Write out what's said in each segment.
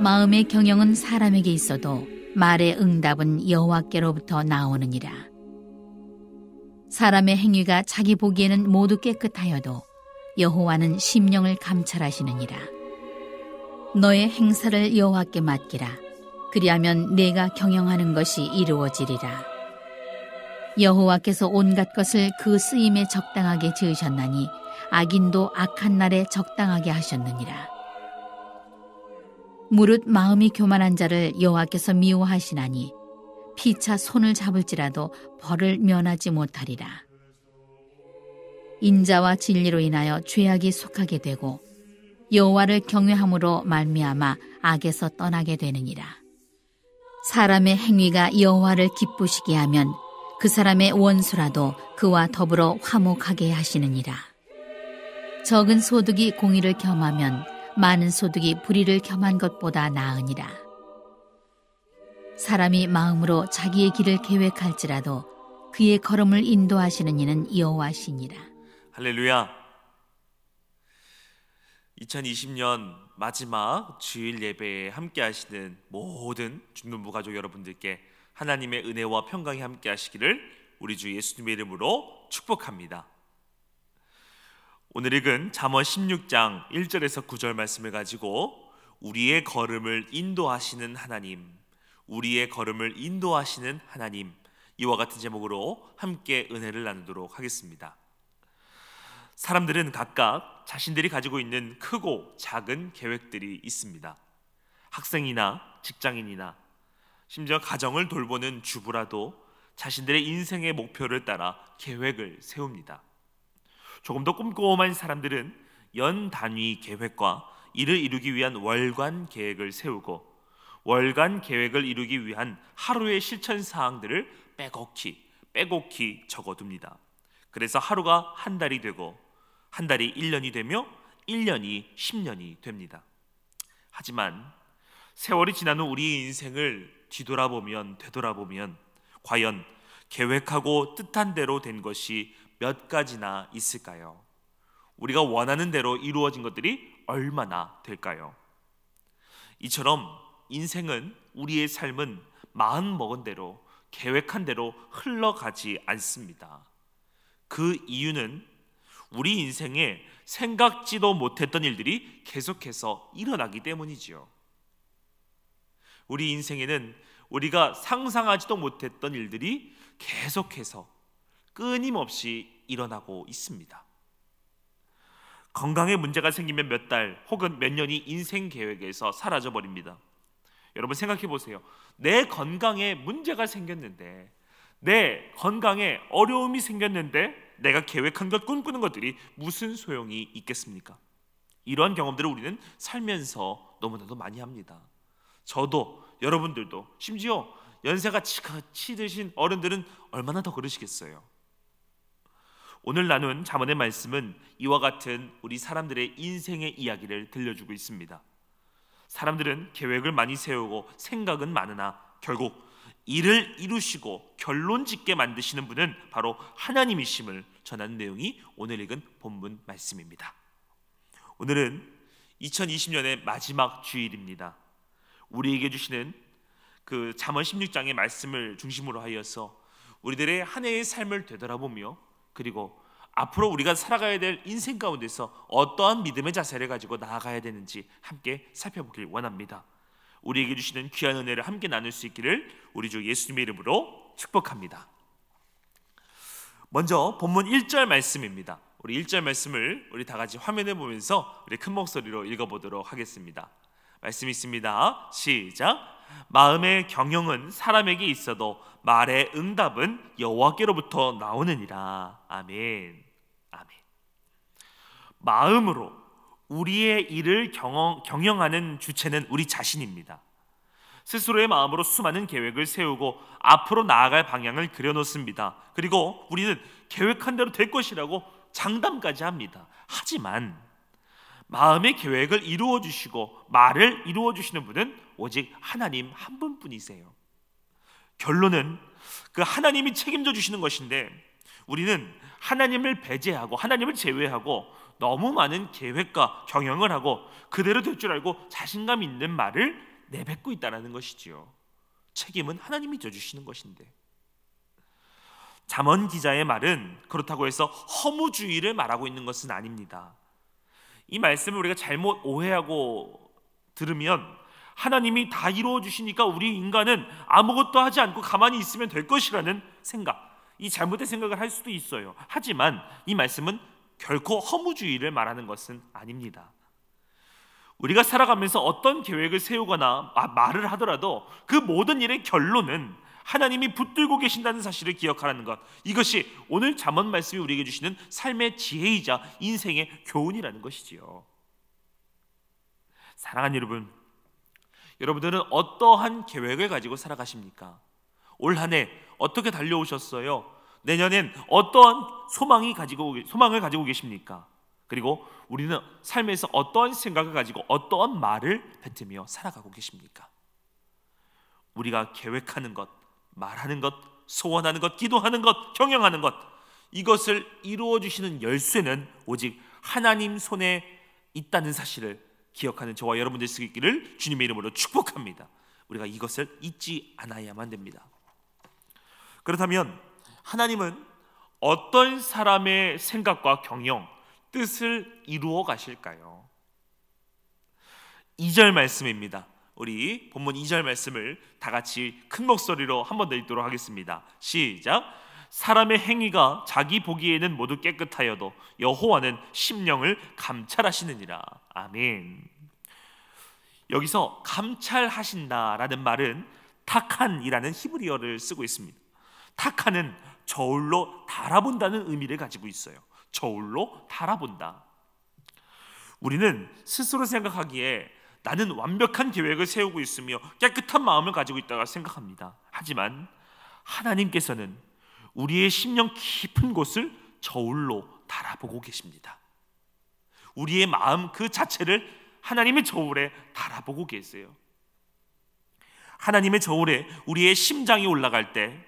마음의 경영은 사람에게 있어도 말의 응답은 여호와께로부터 나오느니라. 사람의 행위가 자기 보기에는 모두 깨끗하여도 여호와는 심령을 감찰하시느니라. 너의 행사를 여호와께 맡기라. 그리하면 내가 경영하는 것이 이루어지리라. 여호와께서 온갖 것을 그 쓰임에 적당하게 지으셨나니 악인도 악한 날에 적당하게 하셨느니라. 무릇 마음이 교만한 자를 여호와께서 미워하시나니 피차 손을 잡을지라도 벌을 면하지 못하리라. 인자와 진리로 인하여 죄악이 속하게 되고 여호와를 경외함으로 말미암아 악에서 떠나게 되느니라. 사람의 행위가 여호와를 기쁘시게 하면 그 사람의 원수라도 그와 더불어 화목하게 하시느니라. 적은 소득이 공의를 겸하면 많은 소득이 불의를 겸한 것보다 나으니라. 사람이 마음으로 자기의 길을 계획할지라도 그의 걸음을 인도하시는 이는 여호와시니라. 할렐루야. 2020년 마지막 주일 예배에 함께 하시는 모든 중년부 가족 여러분들께 하나님의 은혜와 평강이 함께 하시기를 우리 주 예수님의 이름으로 축복합니다. 오늘 읽은 잠언 16장 1절에서 9절 말씀을 가지고 우리의 걸음을 인도하시는 하나님, 우리의 걸음을 인도하시는 하나님 이와 같은 제목으로 함께 은혜를 나누도록 하겠습니다. 사람들은 각각 자신들이 가지고 있는 크고 작은 계획들이 있습니다. 학생이나 직장인이나 심지어 가정을 돌보는 주부라도 자신들의 인생의 목표를 따라 계획을 세웁니다. 조금 더 꼼꼼한 사람들은 연 단위 계획과 이를 이루기 위한 월간 계획을 세우고 월간 계획을 이루기 위한 하루의 실천 사항들을 빼곡히 빼곡히 적어둡니다. 그래서 하루가 한 달이 되고 한 달이 1년이 되며 1년이 10년이 됩니다. 하지만 세월이 지난 후우리 인생을 뒤돌아보면 되돌아보면 과연 계획하고 뜻한 대로 된 것이 몇 가지나 있을까요? 우리가 원하는 대로 이루어진 것들이 얼마나 될까요? 이처럼 인생은 우리의 삶은 마음 먹은 대로 계획한 대로 흘러가지 않습니다. 그 이유는 우리 인생에 생각지도 못했던 일들이 계속해서 일어나기 때문이지요. 우리 인생에는 우리가 상상하지도 못했던 일들이 계속해서 끊임없이 일어나고 있습니다. 건강에 문제가 생기면 몇 달 혹은 몇 년이 인생 계획에서 사라져 버립니다. 여러분 생각해 보세요. 내 건강에 문제가 생겼는데 내 건강에 어려움이 생겼는데 내가 계획한 것 꿈꾸는 것들이 무슨 소용이 있겠습니까? 이런 경험들을 우리는 살면서 너무나도 많이 합니다. 저도 여러분들도 심지어 연세가 지긋이 드신 어른들은 얼마나 더 그러시겠어요. 오늘 나눈 자언의 말씀은 이와 같은 우리 사람들의 인생의 이야기를 들려주고 있습니다. 사람들은 계획을 많이 세우고 생각은 많으나 결국 이를 이루시고 결론 짓게 만드시는 분은 바로 하나님이심을 전하는 내용이 오늘 읽은 본문 말씀입니다. 오늘은 2020년의 마지막 주일입니다. 우리에게 주시는 그 잠언 16장의 말씀을 중심으로 하여서 우리들의 한 해의 삶을 되돌아보며 그리고 앞으로 우리가 살아가야 될 인생 가운데서 어떠한 믿음의 자세를 가지고 나아가야 되는지 함께 살펴보길 원합니다. 우리에게 주시는 귀한 은혜를 함께 나눌 수 있기를 우리 주 예수님의 이름으로 축복합니다. 먼저 본문 1절 말씀입니다. 우리 1절 말씀을 우리 다 같이 화면에 보면서 우리 큰 목소리로 읽어보도록 하겠습니다. 말씀이 있습니다. 시작. 마음의 경영은 사람에게 있어도 말의 응답은 여호와께로부터 나오느니라. 아멘. 아멘. 마음으로 우리의 일을 경영, 경영하는 주체는 우리 자신입니다. 스스로의 마음으로 수많은 계획을 세우고 앞으로 나아갈 방향을 그려놓습니다. 그리고 우리는 계획한 대로 될 것이라고 장담까지 합니다. 하지만 마음의 계획을 이루어 주시고 말을 이루어 주시는 분은 오직 하나님 한 분뿐이세요. 결론은 그 하나님이 책임져 주시는 것인데 우리는 하나님을 배제하고 하나님을 제외하고 너무 많은 계획과 경영을 하고 그대로 될 줄 알고 자신감 있는 말을 내뱉고 있다라는 것이지요. 책임은 하나님이 져 주시는 것인데. 잠언 기자의 말은 그렇다고 해서 허무주의를 말하고 있는 것은 아닙니다. 이 말씀을 우리가 잘못 오해하고 들으면 하나님이 다 이루어 주시니까 우리 인간은 아무것도 하지 않고 가만히 있으면 될 것이라는 생각, 이 잘못된 생각을 할 수도 있어요. 하지만 이 말씀은 결코 허무주의를 말하는 것은 아닙니다. 우리가 살아가면서 어떤 계획을 세우거나 말을 하더라도 그 모든 일의 결론은 하나님이 붙들고 계신다는 사실을 기억하라는 것. 이것이 오늘 잠언 말씀이 우리에게 주시는 삶의 지혜이자 인생의 교훈이라는 것이지요. 사랑하는 여러분, 여러분들은 어떠한 계획을 가지고 살아가십니까? 올 한 해 어떻게 달려오셨어요? 내년엔 어떠한 소망이 가지고 소망을 가지고 계십니까? 그리고 우리는 삶에서 어떠한 생각을 가지고 어떠한 말을 뱉으며 살아가고 계십니까? 우리가 계획하는 것, 말하는 것, 소원하는 것, 기도하는 것, 경영하는 것 이것을 이루어 주시는 열쇠는 오직 하나님 손에 있다는 사실을 기억하는 저와 여러분들 수 있기를 주님의 이름으로 축복합니다. 우리가 이것을 잊지 않아야만 됩니다. 그렇다면 하나님은 어떤 사람의 생각과 경영, 뜻을 이루어 가실까요? 2절 말씀입니다. 우리 본문 2절 말씀을 다 같이 큰 목소리로 한 번 더 읽도록 하겠습니다. 시작. 사람의 행위가 자기 보기에는 모두 깨끗하여도 여호와는 심령을 감찰하시느니라. 아멘. 여기서 감찰하신다라는 말은 타칸이라는 히브리어를 쓰고 있습니다. 타칸은 저울로 달아본다는 의미를 가지고 있어요. 저울로 달아본다. 우리는 스스로 생각하기에 나는 완벽한 계획을 세우고 있으며 깨끗한 마음을 가지고 있다고 생각합니다. 하지만 하나님께서는 우리의 심령 깊은 곳을 저울로 달아보고 계십니다. 우리의 마음 그 자체를 하나님의 저울에 달아보고 계세요. 하나님의 저울에 우리의 심장이 올라갈 때,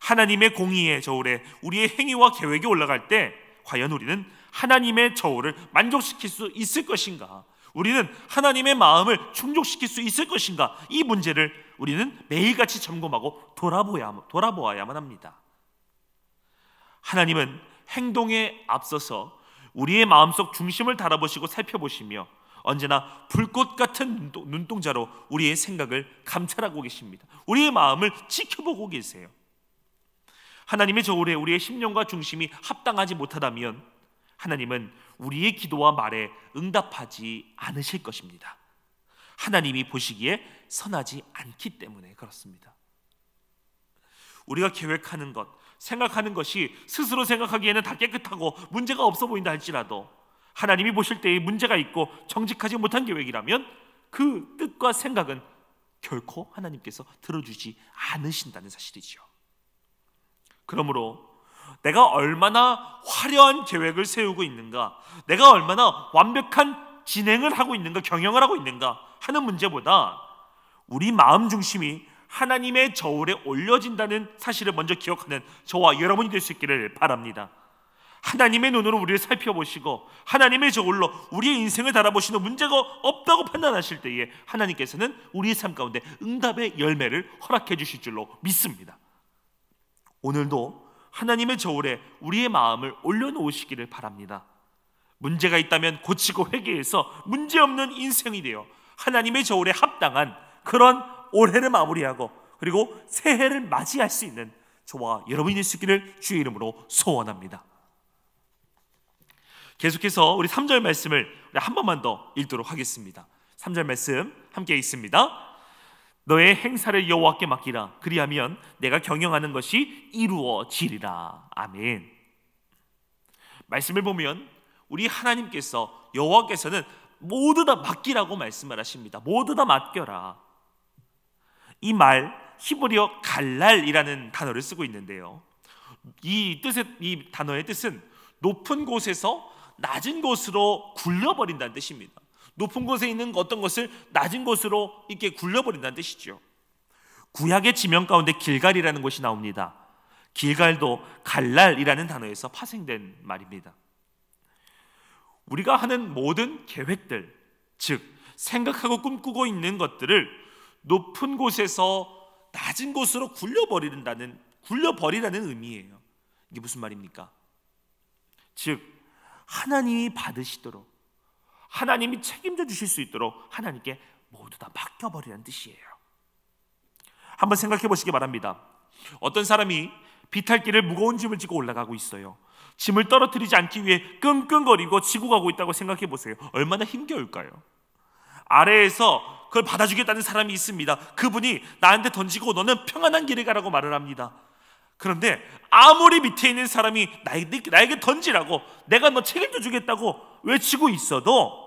하나님의 공의의 저울에 우리의 행위와 계획이 올라갈 때, 과연 우리는 하나님의 저울을 만족시킬 수 있을 것인가? 우리는 하나님의 마음을 충족시킬 수 있을 것인가? 이 문제를 우리는 매일같이 점검하고 돌아보야, 돌아보아야만 합니다. 하나님은 행동에 앞서서 우리의 마음속 중심을 달아보시고 살펴보시며 언제나 불꽃 같은 눈동자로 우리의 생각을 감찰하고 계십니다. 우리의 마음을 지켜보고 계세요. 하나님의 저울에 우리의 심령과 중심이 합당하지 못하다면 하나님은 우리의 기도와 말에 응답하지 않으실 것입니다. 하나님이 보시기에 선하지 않기 때문에 그렇습니다. 우리가 계획하는 것, 생각하는 것이 스스로 생각하기에는 다 깨끗하고 문제가 없어 보인다 할지라도 하나님이 보실 때에 문제가 있고 정직하지 못한 계획이라면 그 뜻과 생각은 결코 하나님께서 들어주지 않으신다는 사실이죠. 그러므로 내가 얼마나 화려한 계획을 세우고 있는가, 내가 얼마나 완벽한 진행을 하고 있는가, 경영을 하고 있는가 하는 문제보다 우리 마음 중심이 하나님의 저울에 올려진다는 사실을 먼저 기억하는 저와 여러분이 될 수 있기를 바랍니다. 하나님의 눈으로 우리를 살펴보시고 하나님의 저울로 우리의 인생을 달아보시는 문제가 없다고 판단하실 때에 하나님께서는 우리의 삶 가운데 응답의 열매를 허락해 주실 줄로 믿습니다. 오늘도 하나님의 저울에 우리의 마음을 올려놓으시기를 바랍니다. 문제가 있다면 고치고 회개해서 문제없는 인생이 되어 하나님의 저울에 합당한 그런 올해를 마무리하고 그리고 새해를 맞이할 수 있는 저와 여러분이 되시기를 주의 이름으로 소원합니다. 계속해서 우리 3절 말씀을 한 번만 더 읽도록 하겠습니다. 3절 말씀 함께 있습니다. 너의 행사를 여호와께 맡기라. 그리하면 내가 경영하는 것이 이루어지리라. 아멘. 말씀을 보면 우리 하나님께서 여호와께서는 모두 다 맡기라고 말씀을 하십니다. 모두 다 맡겨라. 이 말 히브리어 갈랄이라는 단어를 쓰고 있는데요. 이 뜻의 이 단어의 뜻은 높은 곳에서 낮은 곳으로 굴려버린다는 뜻입니다. 높은 곳에 있는 어떤 것을 낮은 곳으로 이렇게 굴려버린다는 뜻이죠. 구약의 지명 가운데 길갈이라는 곳이 나옵니다. 길갈도 갈랄이라는 단어에서 파생된 말입니다. 우리가 하는 모든 계획들, 즉 생각하고 꿈꾸고 있는 것들을 높은 곳에서 낮은 곳으로 굴려버린다는 굴려버리라는 의미예요. 이게 무슨 말입니까? 즉 하나님이 받으시도록 하나님이 책임져 주실 수 있도록 하나님께 모두 다 맡겨버리는 뜻이에요. 한번 생각해 보시기 바랍니다. 어떤 사람이 비탈길을 무거운 짐을 지고 올라가고 있어요. 짐을 떨어뜨리지 않기 위해 끙끙거리고 지고 가고 있다고 생각해 보세요. 얼마나 힘겨울까요? 아래에서 그걸 받아주겠다는 사람이 있습니다. 그분이 나한테 던지고 너는 평안한 길에 가라고 말을 합니다. 그런데 아무리 밑에 있는 사람이 나에게, 나에게 던지라고 내가 너 책임져 주겠다고 외치고 있어도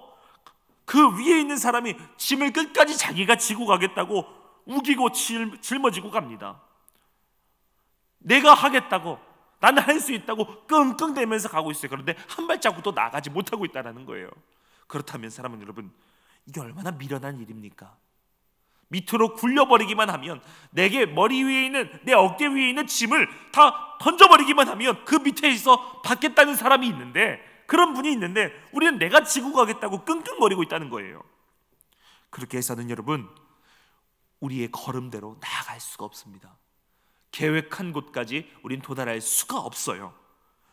그 위에 있는 사람이 짐을 끝까지 자기가 지고 가겠다고 우기고 짊어지고 갑니다. 내가 하겠다고 나는 할 수 있다고 끙끙대면서 가고 있어요. 그런데 한 발자국도 나가지 못하고 있다라는 거예요. 그렇다면 사람은 여러분 이게 얼마나 미련한 일입니까? 밑으로 굴려버리기만 하면 내게 머리 위에 있는 내 어깨 위에 있는 짐을 다 던져버리기만 하면 그 밑에서 있 받겠다는 사람이 있는데 그런 분이 있는데 우리는 내가 지고 가겠다고 끙끙거리고 있다는 거예요. 그렇게 해서는 여러분 우리의 걸음대로 나아갈 수가 없습니다. 계획한 곳까지 우린 도달할 수가 없어요.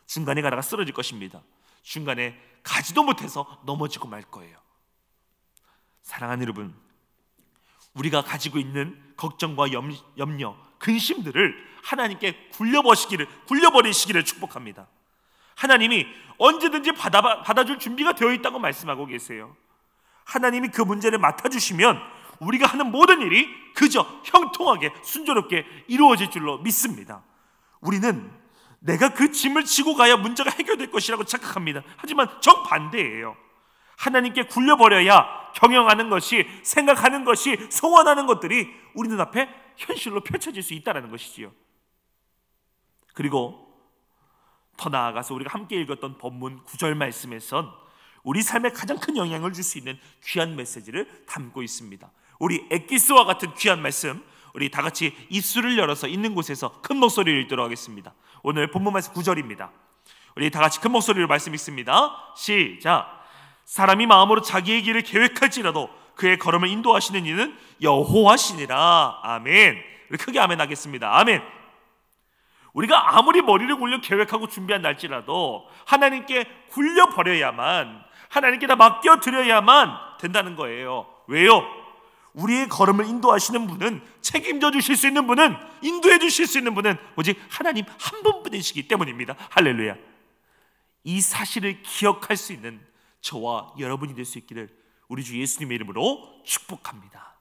중간에 가다가 쓰러질 것입니다. 중간에 가지도 못해서 넘어지고 말 거예요. 사랑하는 여러분, 우리가 가지고 있는 걱정과 염, 염려, 근심들을 하나님께 굴려버시기를 굴려버리시기를 축복합니다. 하나님이 언제든지 받아, 받아줄 준비가 되어 있다고 말씀하고 계세요. 하나님이 그 문제를 맡아주시면 우리가 하는 모든 일이 그저 형통하게 순조롭게 이루어질 줄로 믿습니다. 우리는 내가 그 짐을 지고 가야 문제가 해결될 것이라고 착각합니다. 하지만 정반대예요. 하나님께 굴려버려야 경영하는 것이, 생각하는 것이, 소원하는 것들이 우리 눈앞에 현실로 펼쳐질 수 있다는 것이지요. 그리고 더 나아가서 우리가 함께 읽었던 본문 9절 말씀에선 우리 삶에 가장 큰 영향을 줄 수 있는 귀한 메시지를 담고 있습니다. 우리 엑기스와 같은 귀한 말씀 우리 다 같이 입술을 열어서 있는 곳에서 큰 목소리를 읽도록 하겠습니다. 오늘 본문 말씀 9절입니다. 우리 다 같이 큰 목소리로 말씀 읽습니다. 시작. 사람이 마음으로 자기의 길을 계획할지라도 그의 걸음을 인도하시는 이는 여호와시니라. 아멘. 우리 크게 아멘 하겠습니다. 아멘. 우리가 아무리 머리를 굴려 계획하고 준비한 날지라도 하나님께 굴려 버려야만 하나님께 다 맡겨 드려야만 된다는 거예요. 왜요? 우리의 걸음을 인도하시는 분은 책임져 주실 수 있는 분은 인도해 주실 수 있는 분은 오직 하나님 한 분뿐이시기 때문입니다. 할렐루야. 이 사실을 기억할 수 있는 저와 여러분이 될 수 있기를 우리 주 예수님의 이름으로 축복합니다.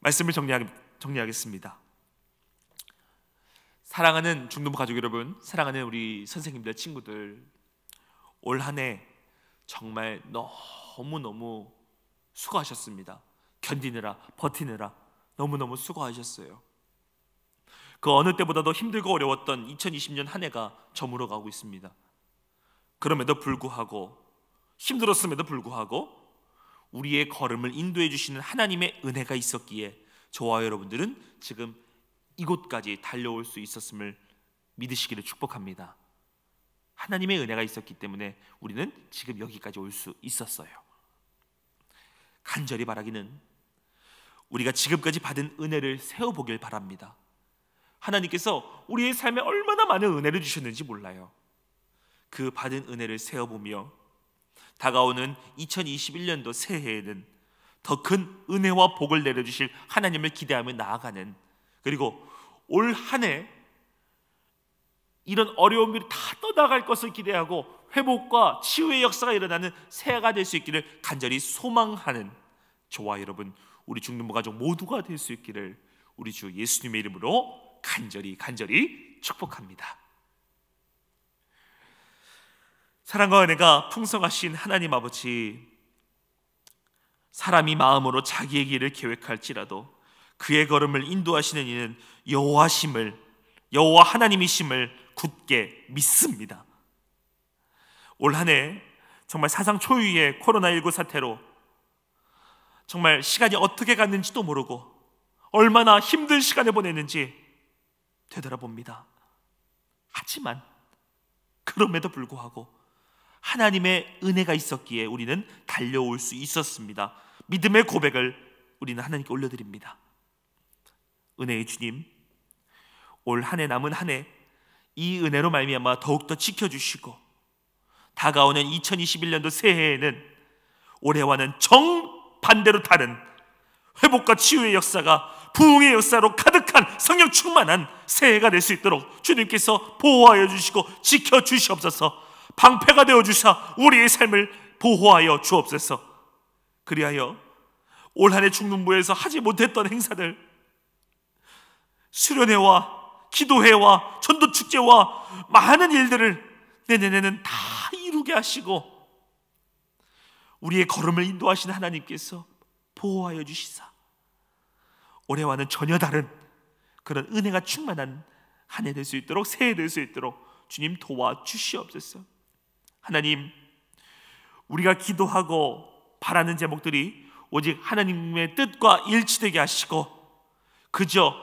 말씀을 정리하겠습니다. 정리하겠습니다. 사랑하는 중동부 가족 여러분, 사랑하는 우리 선생님들, 친구들, 올 한 해 정말 너무너무 수고하셨습니다. 견디느라, 버티느라 너무너무 수고하셨어요. 그 어느 때보다도 힘들고 어려웠던 2020년 한 해가 저물어가고 있습니다. 그럼에도 불구하고 힘들었음에도 불구하고 우리의 걸음을 인도해 주시는 하나님의 은혜가 있었기에 저와 여러분들은 지금 이곳까지 달려올 수 있었음을 믿으시기를 축복합니다. 하나님의 은혜가 있었기 때문에 우리는 지금 여기까지 올 수 있었어요. 간절히 바라기는 우리가 지금까지 받은 은혜를 세워보길 바랍니다. 하나님께서 우리의 삶에 얼마나 많은 은혜를 주셨는지 몰라요. 그 받은 은혜를 세어보며 다가오는 2021년도 새해에는 더큰 은혜와 복을 내려주실 하나님을 기대하며 나아가는 그리고 올 한해 이런 어려움들이 다 떠나갈 것을 기대하고 회복과 치유의 역사가 일어나는 새해가 될 수 있기를 간절히 소망하는 저와 여러분 우리 중년부 가족 모두가 될 수 있기를 우리 주 예수님의 이름으로 간절히 간절히 축복합니다. 사랑과 은혜가 풍성하신 하나님 아버지 사람이 마음으로 자기의 길을 계획할지라도 그의 걸음을 인도하시는 이는 여호와심을 여호와 하나님이심을 굳게 믿습니다. 올 한 해 정말 사상 초유의 코로나19 사태로 정말 시간이 어떻게 갔는지도 모르고 얼마나 힘든 시간을 보냈는지 되돌아봅니다. 하지만 그럼에도 불구하고 하나님의 은혜가 있었기에 우리는 달려올 수 있었습니다. 믿음의 고백을 우리는 하나님께 올려드립니다. 은혜의 주님, 올 한 해 남은 한 해 이 은혜로 말미암아 더욱더 지켜주시고 다가오는 2021년도 새해에는 올해와는 정반대로 다른 회복과 치유의 역사가 부흥의 역사로 가득한 성령 충만한 새해가 될 수 있도록 주님께서 보호하여 주시고 지켜 주시옵소서. 방패가 되어 주사 우리의 삶을 보호하여 주옵소서. 그리하여 올 한 해 중등부에서 하지 못했던 행사들 수련회와 기도회와 전도 축제와 많은 일들을 내년에는 다 이루게 하시고 우리의 걸음을 인도하신 하나님께서 보호하여 주시사 올해와는 전혀 다른 그런 은혜가 충만한 한 해 될 수 있도록 새해 될 수 있도록 주님 도와 주시옵소서. 하나님, 우리가 기도하고 바라는 제목들이 오직 하나님의 뜻과 일치되게 하시고 그저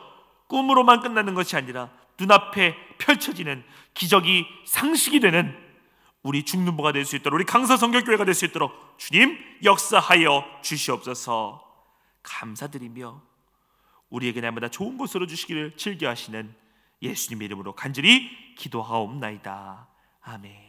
꿈으로만 끝나는 것이 아니라 눈앞에 펼쳐지는 기적이 상식이 되는 우리 중눈보가 될 수 있도록 우리 강서 성결교회가 될 수 있도록 주님 역사하여 주시옵소서 감사드리며 우리에게 날마다 좋은 것으로 주시기를 즐겨하시는 예수님의 이름으로 간절히 기도하옵나이다 아멘